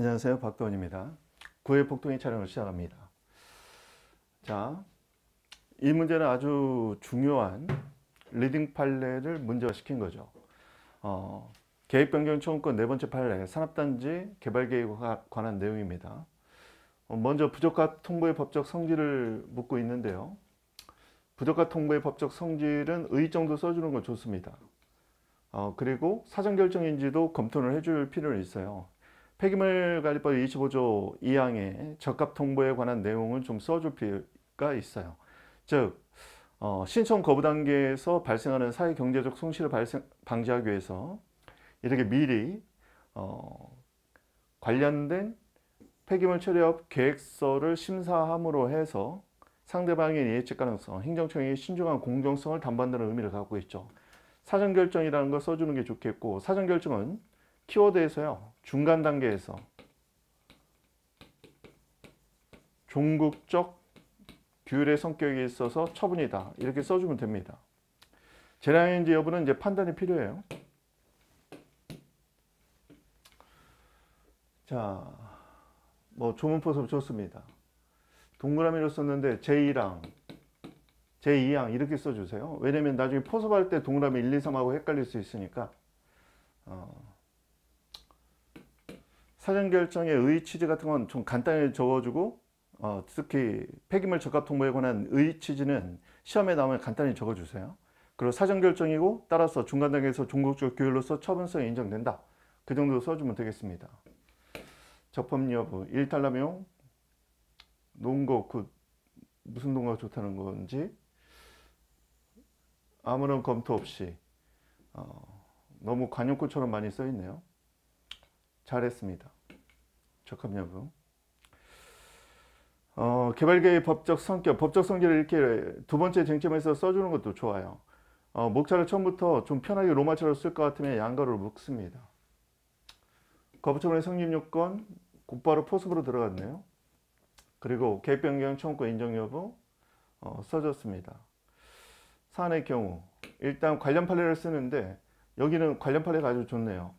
안녕하세요. 박도원입니다. 구의 폭동의 촬영을 시작합니다. 자, 이 문제는 아주 중요한 리딩 판례를 문제화시킨 거죠. 어, 개입변경청구권 네 번째 판례, 산업단지 개발계획에 관한 내용입니다. 어, 먼저 부적합 통보의 법적 성질을 묻고 있는데요. 부적합 통보의 법적 성질은 의의 정도 써주는 건 좋습니다. 어, 그리고 사전 결정인지도 검토를 해줄 필요는 있어요. 폐기물 관리법 25조 2항에 적합 통보에 관한 내용을 좀 써줄 필요가 있어요. 즉 어, 신청 거부 단계에서 발생하는 사회 경제적 손실을 발생, 방지하기 위해서 이렇게 미리 어, 관련된 폐기물 처리업 계획서를 심사함으로 해서 상대방의 예측 가능성, 행정청의 신중한 공정성을 담보한다는 의미를 갖고 있죠. 사전 결정이라는 걸 써주는 게 좋겠고 사전 결정은 키워드에서요. 중간 단계에서 종국적 규율의 성격에 있어서 처분이다. 이렇게 써주면 됩니다. 재량인지 여부는 이제 판단이 필요해요. 자, 뭐 조문포섭 좋습니다. 동그라미로 썼는데 제1항, 제2항 이렇게 써주세요. 왜냐면 나중에 포섭할 때 동그라미 1, 2, 3하고 헷갈릴 수 있으니까 어. 사전 결정의 의 취지 같은 건 좀 간단히 적어주고 어, 특히 폐기물 적합 통보에 관한 의 취지는 시험에 나오면 간단히 적어주세요. 그리고 사전 결정이고 따라서 중간 단계에서 종국적 규율로서 처분성이 인정된다. 그 정도 써주면 되겠습니다. 접합 여부, 일탈남용, 농거, 그 무슨 농가가 좋다는 건지 아무런 검토 없이 어, 너무 관용구처럼 많이 써있네요. 잘했습니다. 적합여부 어, 개발계의 법적 성격, 법적 성격을 이렇게 두 번째 쟁점에서 써주는 것도 좋아요. 어, 목차를 처음부터 좀 편하게 로마차로 쓸 것 같으면 양가로 묶습니다. 거부처분의 성립 요건 곧바로 포섭으로 들어갔네요. 그리고 계획변경 청구권 인정 여부 어, 써줬습니다. 사안의 경우 일단 관련 판례를 쓰는데 여기는 관련 판례가 아주 좋네요.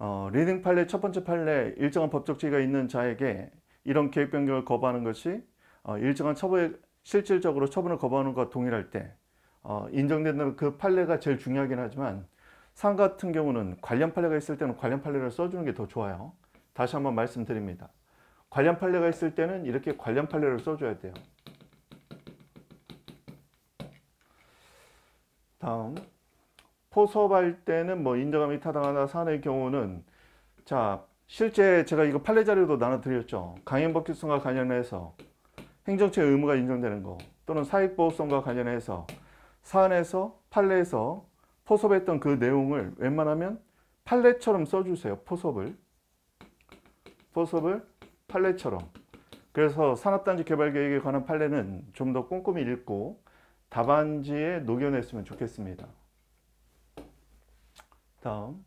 어, 리딩 판례 첫 번째 판례 일정한 법적 지위가 있는 자에게 이런 계획 변경을 거부하는 것이 어, 일정한 처벌 실질적으로 처분을 거부하는 것과 동일할 때 어, 인정된다는 그 판례가 제일 중요하긴 하지만 상 같은 경우는 관련 판례가 있을 때는 관련 판례를 써주는 게 더 좋아요. 다시 한번 말씀드립니다. 관련 판례가 있을 때는 이렇게 관련 판례를 써줘야 돼요. 다음 포섭할 때는 뭐 인정함이 타당하다 사의 경우는 자 실제 제가 이거 판례 자료도 나눠드렸죠. 강행법규성과 관련해서 행정처의 의무가 인정되는 거 또는 사익보호성과 관련해서 사안에서 판례에서 포섭했던 그 내용을 웬만하면 판례처럼 써주세요. 포섭을. 포섭을 판례처럼. 그래서 산업단지 개발계획에 관한 판례는 좀 더 꼼꼼히 읽고 답안지에 녹여냈으면 좋겠습니다. 다음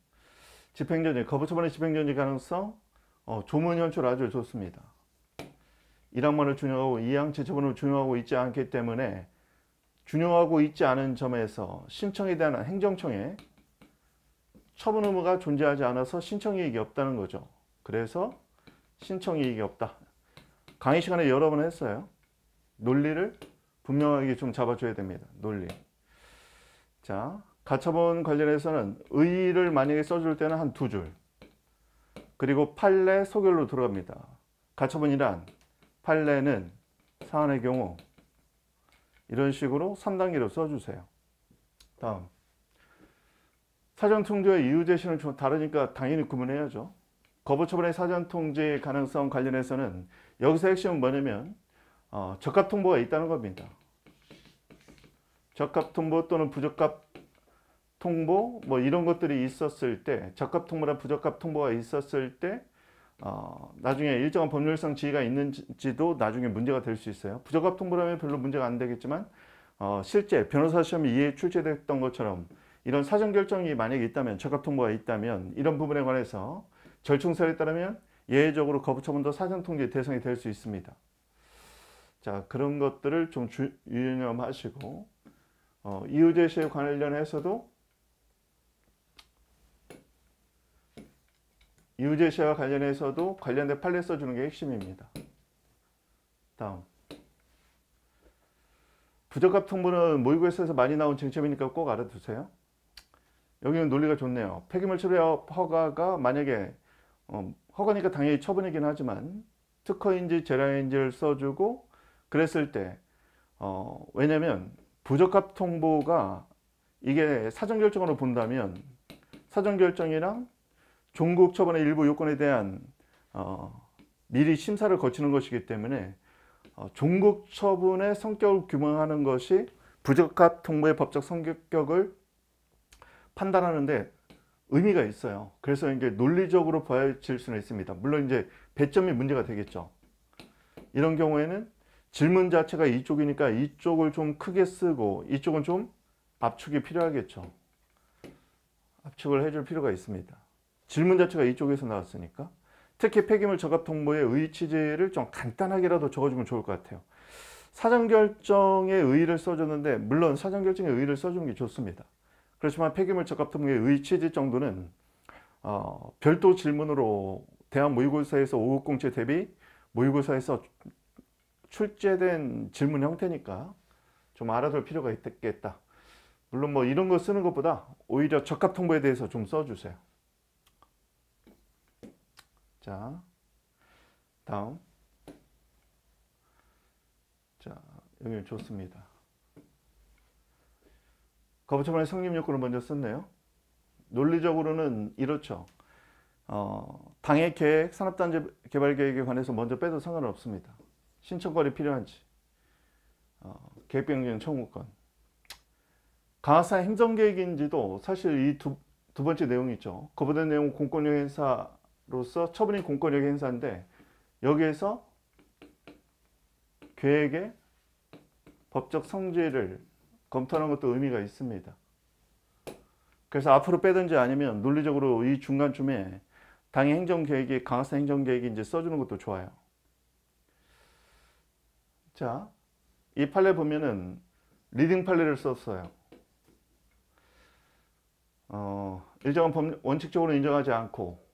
집행전지 거부처분의 집행전지 가능성 어, 조문 연출 아주 좋습니다. 1항만을 준용하고 2항 재처분을 준용하고 있지 않기 때문에 준용하고 있지 않은 점에서 신청에 대한 행정청에 처분 의무가 존재하지 않아서 신청이익이 없다는 거죠. 그래서 신청이익이 없다. 강의 시간에 여러 번 했어요. 논리를 분명하게 좀 잡아줘야 됩니다. 논리. 자, 가처분 관련해서는 의의를 만약에 써줄 때는 한 두줄 그리고 판례 소결로 들어갑니다. 가처분이란 판례는 사안의 경우 이런 식으로 3단계로 써주세요. 다음 사전통제의 이유제시는 좀 다르니까 당연히 구분해야죠. 거부처분의 사전통제 가능성 관련해서는 여기서 핵심은 뭐냐면 어, 적합통보가 있다는 겁니다. 적합통보 또는 부적합 통보 뭐 이런 것들이 있었을 때 적합 통보나 부적합 통보가 있었을 때 어, 나중에 일정한 법률상 지위가 있는지도 나중에 문제가 될 수 있어요. 부적합 통보라면 별로 문제가 안 되겠지만 어, 실제 변호사 시험이 이에 출제됐던 것처럼 이런 사전 결정이 만약에 있다면 적합 통보가 있다면 이런 부분에 관해서 절충설에 따르면 예외적으로 거부처분도 사전 통제 대상이 될 수 있습니다. 자 그런 것들을 좀 주, 유념하시고 어, 이유 제시에 관련해서도 유우제시와 관련해서도 관련된 판례 써주는 게 핵심입니다. 다음. 부적합 통보는 모의고에서 많이 나온 쟁점이니까 꼭 알아두세요. 여기는 논리가 좋네요. 폐기물 처리 허가가 만약에 어, 허가니까 당연히 처분이긴 하지만 특허인지 재량인지를 써주고 그랬을 때 어, 왜냐면 부적합 통보가 이게 사전 결정으로 본다면 사전 결정이랑 종국 처분의 일부 요건에 대한 어, 미리 심사를 거치는 것이기 때문에 어, 종국 처분의 성격을 규명하는 것이 부적합 통보의 법적 성격을 판단하는데 의미가 있어요. 그래서 이제 논리적으로 보여질 수는 있습니다. 물론 이제 배점이 문제가 되겠죠. 이런 경우에는 질문 자체가 이쪽이니까 이쪽을 좀 크게 쓰고 이쪽은 좀 압축이 필요하겠죠. 압축을 해줄 필요가 있습니다. 질문 자체가 이쪽에서 나왔으니까 특히 폐기물 적합 통보의 의 취지를 좀 간단하게라도 적어주면 좋을 것 같아요. 사전 결정에 의의를 써줬는데 물론 사전 결정에 의의를 써주는 게 좋습니다. 그렇지만 폐기물 적합 통보의 의 취지 정도는 어, 별도 질문으로 대한모의고사에서 5급 공채 대비 모의고사에서 출제된 질문 형태니까 좀 알아둘 필요가 있겠다. 물론 뭐 이런 거 쓰는 것보다 오히려 적합 통보에 대해서 좀 써주세요. 자, 다음. 자, 여기 좋습니다. 거부처만의 성립 요건을 먼저 썼네요. 논리적으로는 이렇죠. 어, 당의 계획, 산업단지 개발 계획에 관해서 먼저 빼도 상관 없습니다. 신청권이 필요한지, 어, 계획변경 청구권, 강사 행정계획인지도 사실 이 두 두 번째 내용이 있죠. 거부된 내용 공권력 행사 로서 처분인 공권력이 행사인데 여기에서 계획의 법적 성질을 검토하는 것도 의미가 있습니다. 그래서 앞으로 빼든지 아니면 논리적으로 이 중간쯤에 당의 행정계획이 강화사 행정계획이 이제 써주는 것도 좋아요. 자, 이 판례 보면은 리딩 판례를 썼어요. 어, 일정한 법, 원칙적으로 인정하지 않고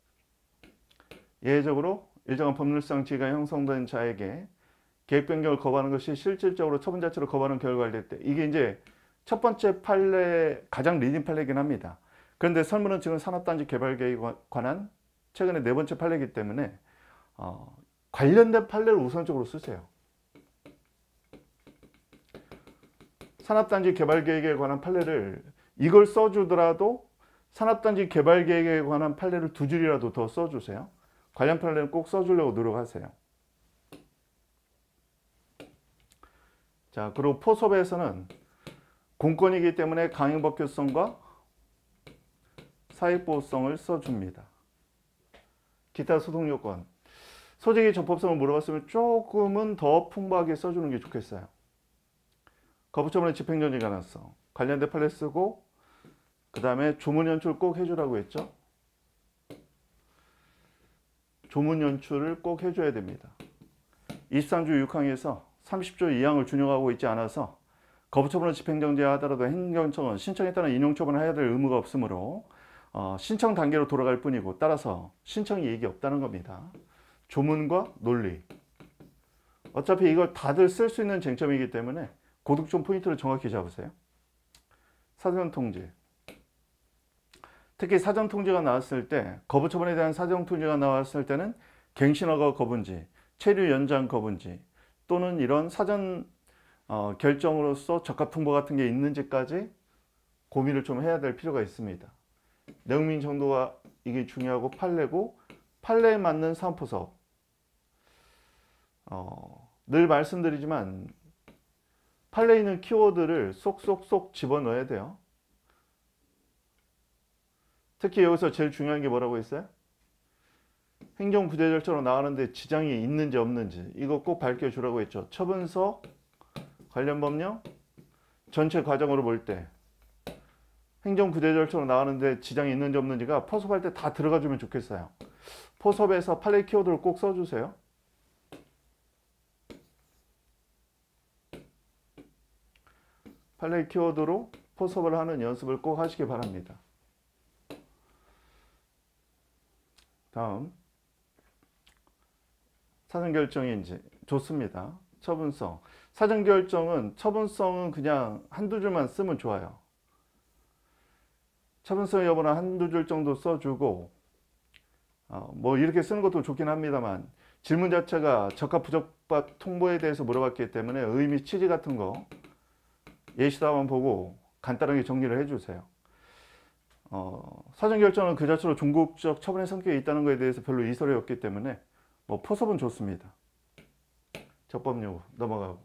예외적으로 일정한 법률상 지위가 형성된 자에게 계획 변경을 거부하는 것이 실질적으로 처분 자체를 거부하는 결과가될때 이게 이제 첫 번째 판례 가장 리딩 판례긴 이 합니다. 그런데 설문은 지금 산업단지 개발 계획에 관한 최근에 네 번째 판례이기 때문에 어, 관련된 판례를 우선적으로 쓰세요. 산업단지 개발 계획에 관한 판례를 이걸 써주더라도 산업단지 개발 계획에 관한 판례를 두 줄이라도 더 써주세요. 관련 판례는 꼭 써주려고 노력하세요. 자, 그리고 포섭에서는 공권이기 때문에 강행법규성과 사익보호성을 써줍니다. 기타 소송요건 소재의 적법성을 물어봤으면 조금은 더 풍부하게 써주는 게 좋겠어요. 거부처분의 집행정지 가능성 관련된 판례 쓰고 그 다음에 조문 연출 꼭 해주라고 했죠. 조문 연출을 꼭 해줘야 됩니다. 23조 6항에서 30조 2항을 준용하고 있지 않아서 거부처분을 집행정지 하더라도 행정청은 신청에 따른 인용처분을 해야 될 의무가 없으므로 어, 신청 단계로 돌아갈 뿐이고 따라서 신청 이익이 없다는 겁니다. 조문과 논리 어차피 이걸 다들 쓸 수 있는 쟁점이기 때문에 고득점 포인트를 정확히 잡으세요. 사전 통제 특히 사전 통지가 나왔을 때 거부 처분에 대한 사전 통지가 나왔을 때는 갱신허가 거부인지 체류 연장 거부인지 또는 이런 사전 어, 결정으로서 적합 통보 같은 게 있는지까지 고민을 좀 해야 될 필요가 있습니다. 내민 정도가 이게 중요하고 판례고 판례에 맞는 사포서늘 어, 말씀드리지만 판례에 있는 키워드를 쏙쏙쏙 집어넣어야 돼요. 특히 여기서 제일 중요한 게 뭐라고 했어요? 행정부재 절차로 나가는데 지장이 있는지 없는지 이거 꼭 밝혀주라고 했죠. 처분서 관련 법령 전체 과정으로 볼 때 행정부재 절차로 나가는데 지장이 있는지 없는지가 포섭할 때 다 들어가 주면 좋겠어요. 포섭에서 판례 키워드를 꼭 써주세요. 판례 키워드로 포섭을 하는 연습을 꼭 하시기 바랍니다. 다음 사전결정이 이 좋습니다. 처분성. 사전결정은 처분성은 그냥 한두 줄만 쓰면 좋아요. 처분성 여부는 한두 줄 정도 써주고 어, 뭐 이렇게 쓰는 것도 좋긴 합니다만 질문 자체가 적합 부적합 통보에 대해서 물어봤기 때문에 의미 취지 같은 거 예시답안 보고 간단하게 정리를 해주세요. 어, 사전 결정은 그 자체로 종국적 처분의 성격이 있다는 것에 대해서 별로 이설이 없기 때문에 뭐 포섭은 좋습니다. 적법 요구 넘어가고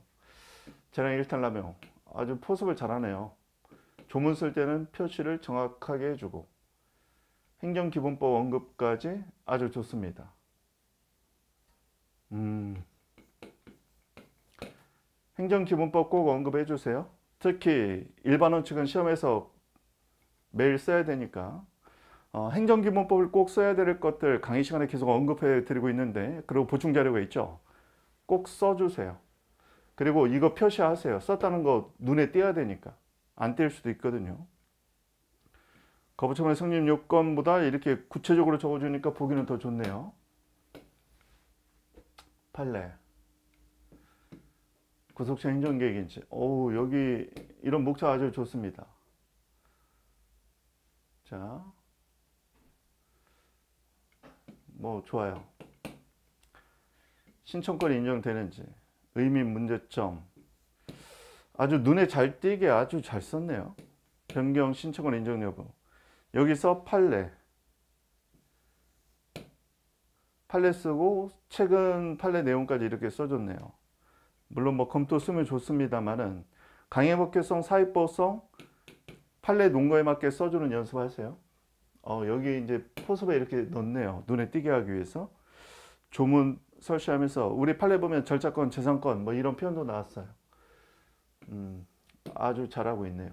재량 일탈라며 아주 포섭을 잘하네요. 조문 쓸 때는 표시를 정확하게 해주고 행정기본법 언급까지 아주 좋습니다. 음, 행정기본법 꼭 언급해 주세요. 특히 일반 원칙은 시험에서 매일 써야 되니까 어, 행정기본법을 꼭 써야 될 것들 강의 시간에 계속 언급해 드리고 있는데 그리고 보충 자료가 있죠. 꼭 써주세요. 그리고 이거 표시하세요. 썼다는 거 눈에 띄어야 되니까 안 띌 수도 있거든요. 거부처분의 성립 요건보다 이렇게 구체적으로 적어주니까 보기는 더 좋네요. 판례 구속차 행정계획인지 어우 여기 이런 목차 아주 좋습니다. 자, 뭐 좋아요. 신청권이 인정되는지, 의미 문제점. 아주 눈에 잘 띄게 아주 잘 썼네요. 변경 신청권 인정 여부. 여기서 판례. 판례 쓰고 최근 판례 내용까지 이렇게 써줬네요. 물론 뭐 검토 쓰면 좋습니다만은 강행법규성, 사회법성, 팔레 농거에 맞게 써주는 연습하세요. 어, 여기 이제 포섭에 이렇게 넣네요. 눈에 띄게 하기 위해서. 조문 설치하면서 우리 판례 보면 절차권, 재산권 뭐 이런 표현도 나왔어요. 음, 아주 잘하고 있네요.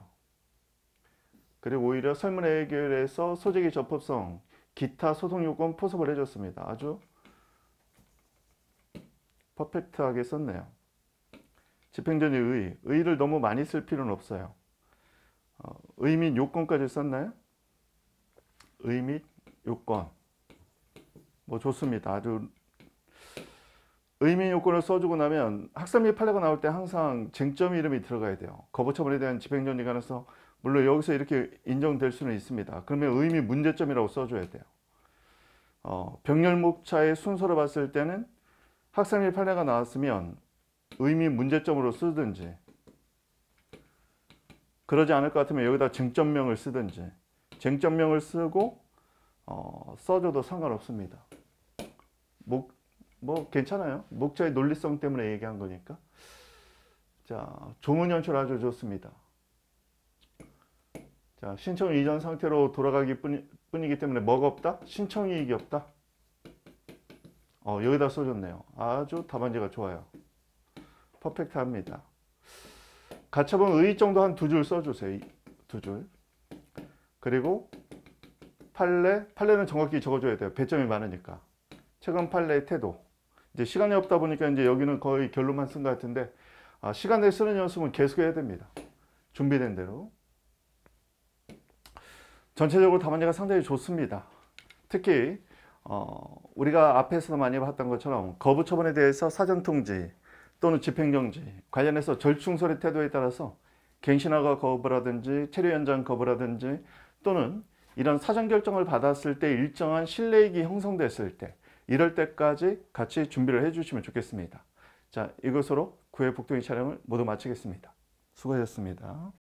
그리고 오히려 설문 해결에서 소재의 적법성, 기타 소송 요건 포섭을 해줬습니다. 아주 퍼펙트하게 썼네요. 집행전의 의, 의를 너무 많이 쓸 필요는 없어요. 어, 의미 요건까지 썼나요? 의미 요건 뭐 좋습니다. 아주 의미 요건을 써주고 나면 학습리 판례가 나올 때 항상 쟁점 이름이 들어가야 돼요. 거부처분에 대한 집행정지 가능성 물론 여기서 이렇게 인정될 수는 있습니다. 그러면 의미 문제점이라고 써줘야 돼요. 어, 병렬목차의 순서로 봤을 때는 학생일 판례가 나왔으면 의미 문제점으로 쓰든지 그러지 않을 것 같으면 여기다 쟁점명을 쓰든지 쟁점명을 쓰고 어, 써줘도 상관없습니다. 목, 뭐 괜찮아요. 목차의 논리성 때문에 얘기한 거니까. 자, 조문 연출 아주 좋습니다. 자, 신청 이전 상태로 돌아가기 뿐이, 기 때문에 뭐가 없다? 신청 이익이 없다. 어, 여기다 써줬네요. 아주 답안지가 좋아요. 퍼펙트합니다. 가처분 의의 정도 한 두 줄 써주세요. 두 줄. 그리고 판례, 판례는 정확히 적어줘야 돼요. 배점이 많으니까. 최근 판례의 태도. 이제 시간이 없다 보니까 이제 여기는 거의 결론만 쓴 것 같은데 아, 시간을 쓰는 연습은 계속해야 됩니다. 준비된 대로. 전체적으로 답안지가 상당히 좋습니다. 특히 어, 우리가 앞에서도 많이 봤던 것처럼 거부 처분에 대해서 사전 통지, 또는 집행정지 관련해서 절충설의 태도에 따라서 갱신허가 거부라든지 체류 연장 거부라든지 또는 이런 사전 결정을 받았을 때 일정한 신뢰익이 형성됐을 때 이럴 때까지 같이 준비를 해주시면 좋겠습니다. 자 이것으로 구해 복동이 촬영을 모두 마치겠습니다. 수고하셨습니다.